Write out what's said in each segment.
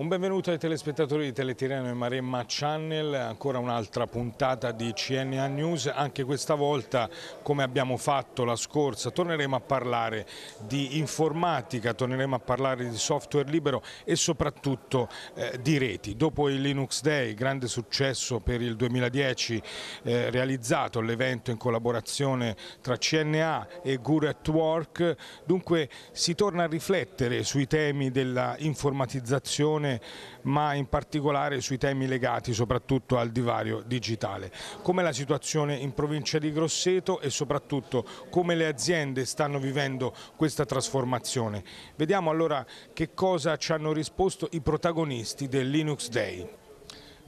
Un benvenuto ai telespettatori di Teletireno e Maremma Channel, ancora un'altra puntata di CNA News, anche questa volta come abbiamo fatto la scorsa torneremo a parlare di informatica, torneremo a parlare di software libero e soprattutto eh, di reti. Dopo il Linux Day, grande successo per il 2010 eh, realizzato, l'evento in collaborazione tra CNA e Guru at Work, dunque si torna a riflettere sui temi della informatizzazione discussione, ma in particolare sui temi legati soprattutto al divario digitale. Come la situazione in provincia di Grosseto e soprattutto come le aziende stanno vivendo questa trasformazione? Vediamo allora che cosa ci hanno risposto i protagonisti del Linux Day.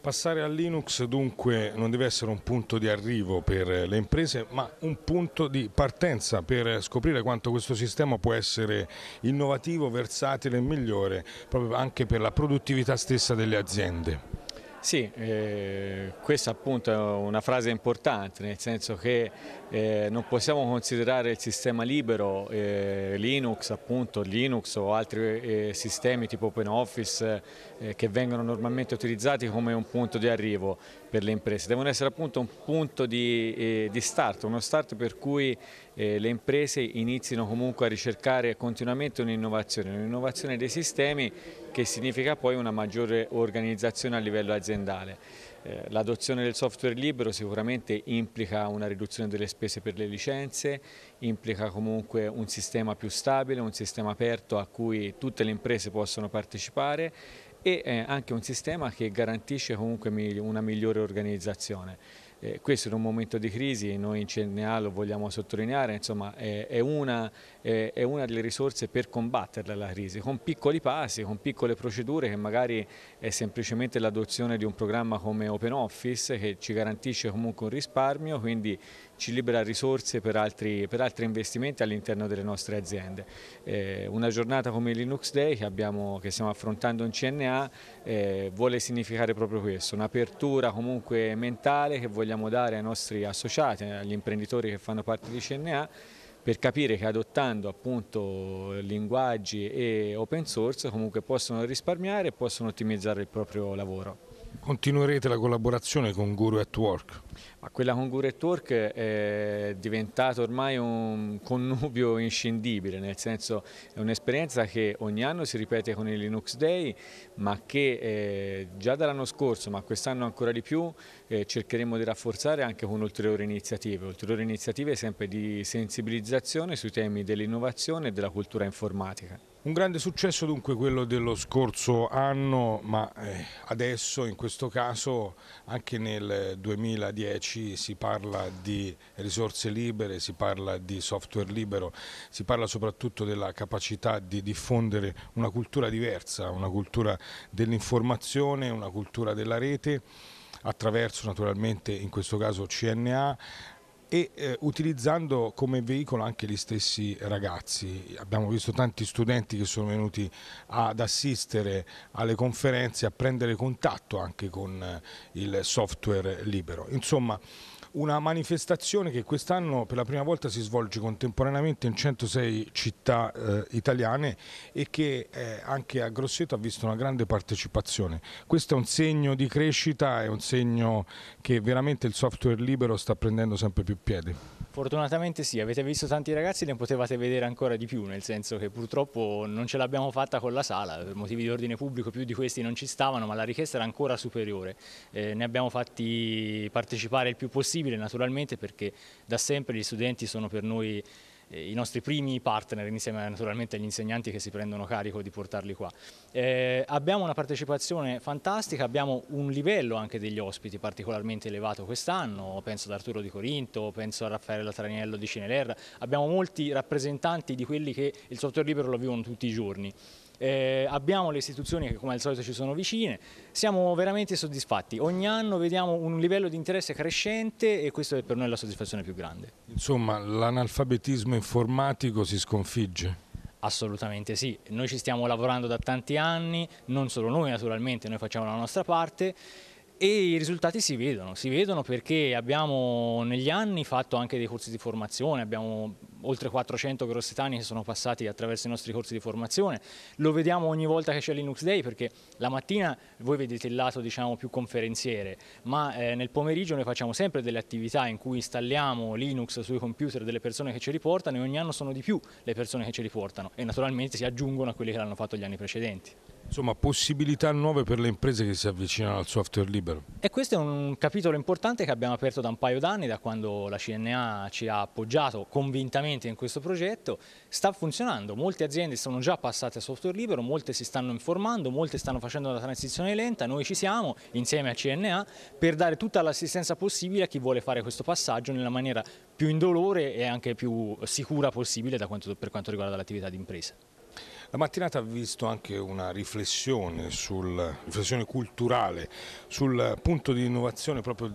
Passare a Linux dunque non deve essere un punto di arrivo per le imprese ma un punto di partenza per scoprire quanto questo sistema può essere innovativo, versatile e migliore proprio anche per la produttività stessa delle aziende. Sì, eh, questa appunto è una frase importante, nel senso che eh, non possiamo considerare il sistema libero, eh, Linux appunto, Linux o altri eh, sistemi tipo OpenOffice eh, che vengono normalmente utilizzati come un punto di arrivo per le imprese, devono essere appunto un punto di, eh, di start, uno start per cui le imprese inizino comunque a ricercare continuamente un'innovazione, un'innovazione dei sistemi che significa poi una maggiore organizzazione a livello aziendale. Eh, l'adozione del software libero sicuramente implica una riduzione delle spese per le licenze, implica comunque un sistema più stabile, un sistema aperto a cui tutte le imprese possono partecipare e eh, anche un sistema che garantisce comunque una migliore organizzazione eh, questo in un momento di crisi, noi in CNA lo vogliamo sottolineare, insomma, è, è, una, è, è, una, delle risorse per combatterla la crisi, con piccoli passi, con piccole procedure che magari è semplicemente l'adozione di un programma come Open Office che ci garantisce comunque un risparmio, quindi ci libera risorse per altri, per altri investimenti all'interno delle nostre aziende. Eh, una giornata come Linux Day che, abbiamo, che stiamo affrontando in CNA eh, vuole significare proprio questo, un'apertura comunque mentale che vogliamo dare ai nostri associati, agli imprenditori che fanno parte di CNA per capire che adottando appunto linguaggi e open source comunque possono risparmiare e possono ottimizzare il proprio lavoro. Continuerete la collaborazione con Guru at Work? Ma quella con Guru at Work eh, è diventata ormai un connubio inscindibile, nel senso è un'esperienza che ogni anno si ripete con il Linux Day, ma che eh, già dall'anno scorso, ma quest'anno ancora di più, eh, cercheremo di rafforzare anche con ulteriori iniziative, ulteriori iniziative sempre di sensibilizzazione sui temi dell'innovazione e della cultura informatica. Un grande successo dunque quello dello scorso anno, ma eh, adesso in questo caso anche nel 2010 si parla di risorse libere, si parla di software libero, si parla soprattutto della capacità di diffondere una cultura diversa, una cultura dell'informazione, una cultura della rete attraverso naturalmente in questo caso CNA e eh, utilizzando come veicolo anche gli stessi ragazzi. Abbiamo visto tanti studenti che sono venuti ad assistere alle conferenze, a prendere contatto anche con eh, il software libero. Insomma, una manifestazione che quest'anno per la prima volta si svolge contemporaneamente in 106 città eh, italiane e che eh, anche a Grosseto ha visto una grande partecipazione. Questo è un segno di crescita, è un segno che veramente il software libero sta prendendo sempre più piede. Fortunatamente sì, avete visto tanti ragazzi, ne potevate vedere ancora di più, nel senso che purtroppo non ce l'abbiamo fatta con la sala, per motivi di ordine pubblico più di questi non ci stavano, ma la richiesta era ancora superiore. Eh, ne abbiamo fatti partecipare il più possibile naturalmente perché da sempre gli studenti sono per noi i nostri primi partner insieme naturalmente agli insegnanti che si prendono carico di portarli qua. Eh, abbiamo una partecipazione fantastica, abbiamo un livello anche degli ospiti particolarmente elevato quest'anno, penso ad Arturo di Corinto, penso a Raffaella Traniello di Cinelerra, abbiamo molti rappresentanti di quelli che il software libero lo vivono tutti i giorni eh, abbiamo le istituzioni che come al solito ci sono vicine, siamo veramente soddisfatti, ogni anno vediamo un livello di interesse crescente e questa è per noi la soddisfazione più grande. Insomma l'analfabetismo informatico si sconfigge? Assolutamente sì, noi ci stiamo lavorando da tanti anni, non solo noi naturalmente, noi facciamo la nostra parte e i risultati si vedono, si vedono perché abbiamo negli anni fatto anche dei corsi di formazione, abbiamo oltre 400 grossetani che sono passati attraverso i nostri corsi di formazione. Lo vediamo ogni volta che c'è Linux Day perché la mattina voi vedete il lato diciamo, più conferenziere, ma eh, nel pomeriggio noi facciamo sempre delle attività in cui installiamo Linux sui computer delle persone che ci riportano e ogni anno sono di più le persone che ci riportano e naturalmente si aggiungono a quelli che l'hanno fatto gli anni precedenti. Insomma, possibilità nuove per le imprese che si avvicinano al software libero. E questo è un capitolo importante che abbiamo aperto da un paio d'anni, da quando la CNA ci ha appoggiato convintamente in questo progetto. Sta funzionando, molte aziende sono già passate a software libero, molte si stanno informando, molte stanno facendo una transizione lenta, noi ci siamo insieme a CNA per dare tutta l'assistenza possibile a chi vuole fare questo passaggio nella maniera più indolore e anche più sicura possibile quanto, per quanto riguarda l'attività di impresa. La mattinata ha visto anche una riflessione, sul, riflessione culturale sul punto di innovazione proprio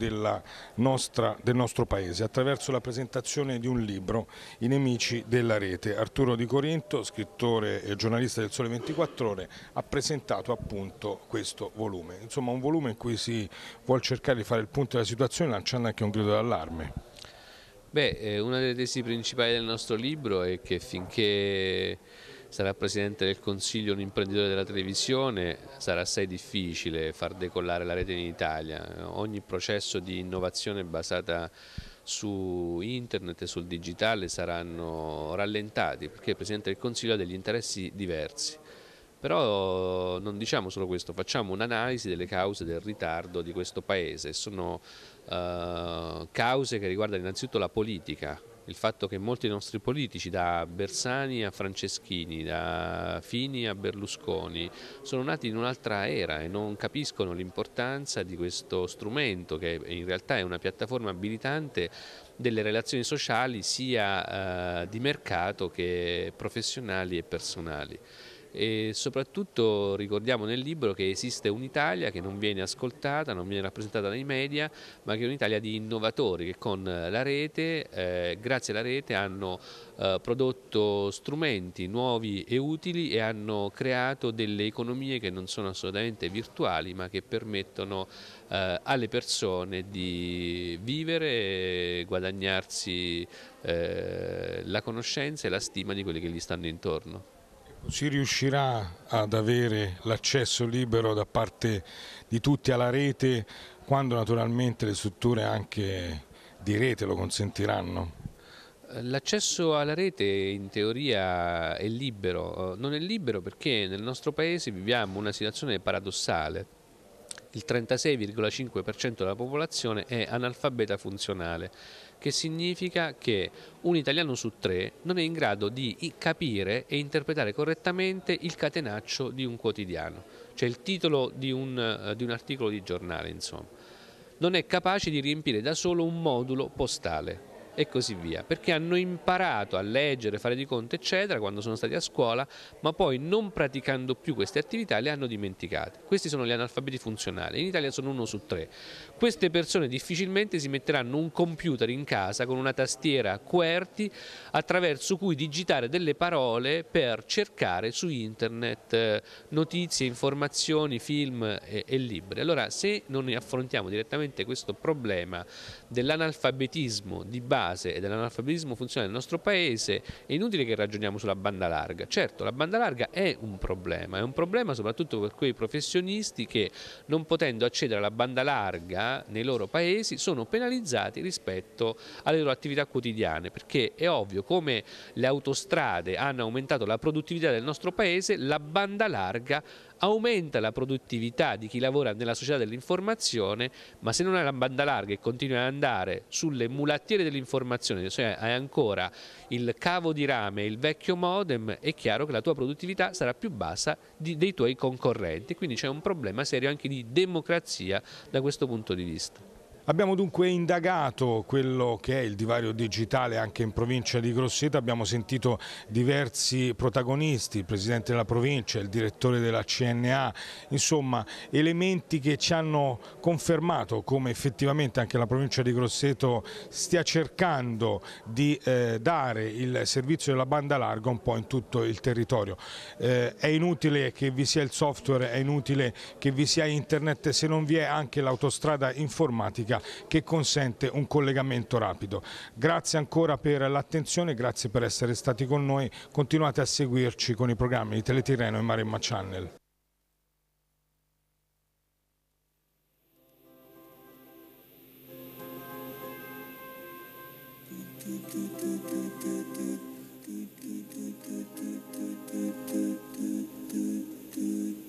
nostra, del nostro paese attraverso la presentazione di un libro, I nemici della rete. Arturo Di Corinto, scrittore e giornalista del Sole 24 Ore, ha presentato appunto questo volume. Insomma un volume in cui si vuole cercare di fare il punto della situazione lanciando anche un grido d'allarme. Beh, eh, una delle tesi principali del nostro libro è che finché sarà Presidente del Consiglio un imprenditore della televisione, sarà assai difficile far decollare la rete in Italia. Ogni processo di innovazione basata su internet e sul digitale saranno rallentati perché il Presidente del Consiglio ha degli interessi diversi. Però non diciamo solo questo, facciamo un'analisi delle cause del ritardo di questo Paese. Sono eh, cause che riguardano innanzitutto la politica, il fatto che molti dei nostri politici, da Bersani a Franceschini, da Fini a Berlusconi, sono nati in un'altra era e non capiscono l'importanza di questo strumento che in realtà è una piattaforma abilitante delle relazioni sociali sia eh, di mercato che professionali e personali e soprattutto ricordiamo nel libro che esiste un'Italia che non viene ascoltata, non viene rappresentata nei media, ma che è un'Italia di innovatori che con la rete, eh, grazie alla rete, hanno eh, prodotto strumenti nuovi e utili e hanno creato delle economie che non sono assolutamente virtuali, ma che permettono eh, alle persone di vivere, guadagnarsi eh, la conoscenza e la stima di quelli che gli stanno intorno. Si riuscirà ad avere l'accesso libero da parte di tutti alla rete quando naturalmente le strutture anche di rete lo consentiranno? L'accesso alla rete in teoria è libero, eh, non è libero perché nel nostro paese viviamo una situazione paradossale il 36,5% della popolazione è analfabeta funzionale, che significa che un italiano su tre non è in grado di capire e interpretare correttamente il catenaccio di un quotidiano, cioè il titolo di un, eh, di un articolo di giornale, insomma. Non è capace di riempire da solo un modulo postale, e così via, perché hanno imparato a leggere, fare di conto, eccetera, quando sono stati a scuola, ma poi non praticando più queste attività le hanno dimenticate. Questi sono gli analfabeti funzionali, in Italia sono uno su tre. Queste persone difficilmente si metteranno un computer in casa con una tastiera QWERTY attraverso cui digitare delle parole per cercare su internet eh, notizie, informazioni, film e, e libri. Allora, se non affrontiamo direttamente questo problema dell'analfabetismo di base, base e dell'analfabetismo funzionale nel nostro paese è inutile che ragioniamo sulla banda larga. Certo, la banda larga è un problema, è un problema soprattutto per quei professionisti che non potendo accedere alla banda larga nei loro paesi sono penalizzati rispetto alle loro attività quotidiane, perché è ovvio come le autostrade hanno aumentato la produttività del nostro paese, la banda larga aumenta la produttività di chi lavora nella società dell'informazione, ma se non hai la banda larga e continui ad andare sulle mulattiere dell'informazione, cioè hai ancora il cavo di rame, e il vecchio modem, è chiaro che la tua produttività sarà più bassa di, dei tuoi concorrenti, quindi c'è un problema serio anche di democrazia da questo punto di vista. Abbiamo dunque indagato quello che è il divario digitale anche in provincia di Grosseto, abbiamo sentito diversi protagonisti, il presidente della provincia, il direttore della CNA, insomma elementi che ci hanno confermato come effettivamente anche la provincia di Grosseto stia cercando di eh, dare il servizio della banda larga un po' in tutto il territorio. Eh, è inutile che vi sia il software, è inutile che vi sia internet se non vi è anche l'autostrada informatica elettronica che consente un collegamento rapido. Grazie ancora per l'attenzione, grazie per essere stati con noi, continuate a seguirci con i programmi di Teletirreno e Maremma Channel. Thank you.